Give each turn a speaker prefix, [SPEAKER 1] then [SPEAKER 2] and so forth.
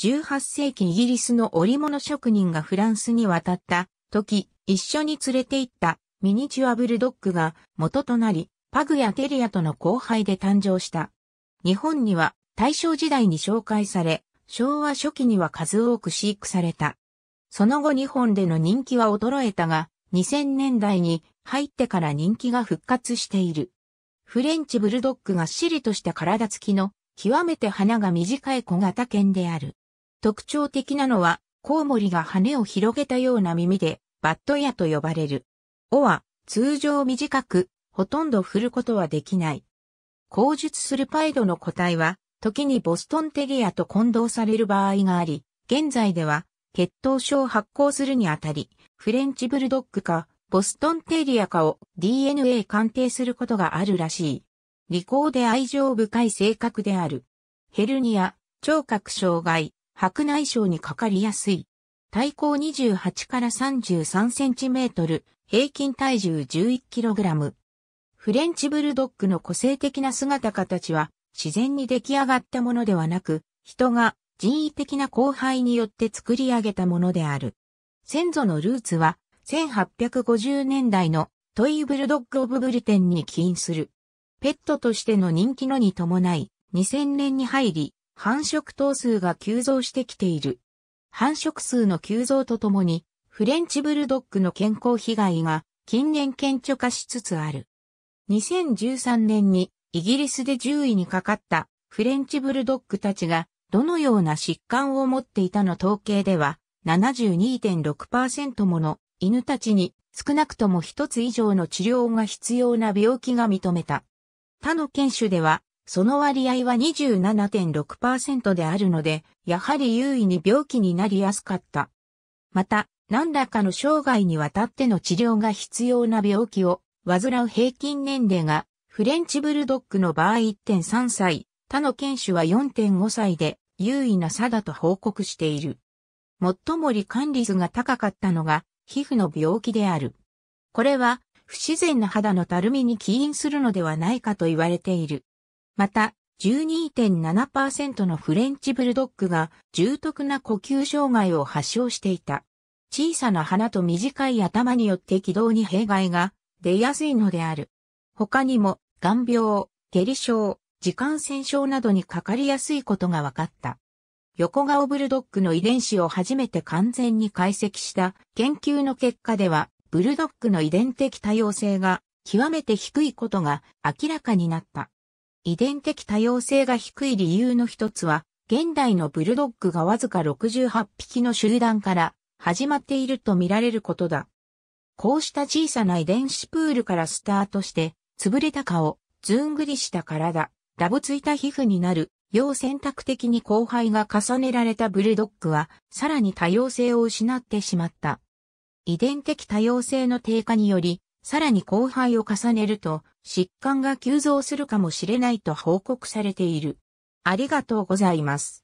[SPEAKER 1] 18世紀イギリスの織物職人がフランスに渡った時、一緒に連れて行ったミニチュアブルドッグが元となり、パグやテリアとの交配で誕生した。日本には大正時代に紹介され、昭和初期には数多く飼育された。その後日本での人気は衰えたが、2000年代に入ってから人気が復活している。フレンチブルドッグがしりとした体つきの、極めて鼻が短い小型犬である。特徴的なのは、コウモリが羽を広げたような耳で、バットヤと呼ばれる。尾は、通常短く、ほとんど振ることはできない。口述するパイドの個体は、時にボストンテリアと混同される場合があり、現在では、血統症を発行するにあたり、フレンチブルドッグか、ボストンテリアかを DNA 鑑定することがあるらしい。利口で愛情深い性格である。ヘルニア、聴覚障害、白内障にかかりやすい。体高28から33センチメートル、平均体重11キログラム。フレンチブルドッグの個性的な姿形は自然に出来上がったものではなく、人が人為的な交配によって作り上げたものである。先祖のルーツは1850年代のトイブルドッグオブブルテンに起因する。ペットとしての人気のに伴い、2000年に入り、繁殖頭数が急増してきている。繁殖数の急増とともに、フレンチブルドッグの健康被害が近年顕著化しつつある。2013年にイギリスで獣医にかかったフレンチブルドッグたちがどのような疾患を持っていたの統計では72.6%もの犬たちに少なくとも一つ以上の治療が必要な病気が認めた。他の研修ではその割合は27.6%であるので、やはり優位に病気になりやすかった。また、何らかの生涯にわたっての治療が必要な病気を、患う平均年齢が、フレンチブルドッグの場合1.3歳、他の犬種は4.5歳で、優位な差だと報告している。最も罹患率が高かったのが、皮膚の病気である。これは、不自然な肌のたるみに起因するのではないかと言われている。また、12.7%のフレンチブルドッグが重篤な呼吸障害を発症していた。小さな鼻と短い頭によって軌道に弊害が出やすいのである。他にも、眼病、下痢症、時間染症などにかかりやすいことが分かった。横顔ブルドッグの遺伝子を初めて完全に解析した研究の結果では、ブルドッグの遺伝的多様性が極めて低いことが明らかになった。遺伝的多様性が低い理由の一つは、現代のブルドッグがわずか68匹の集団から始まっていると見られることだ。こうした小さな遺伝子プールからスタートして、潰れた顔、ずんぐりした体、ダブついた皮膚になる、要選択的に後輩が重ねられたブルドッグは、さらに多様性を失ってしまった。遺伝的多様性の低下により、さらに後輩を重ねると、疾患が急増するかもしれないと報告されている。ありがとうございます。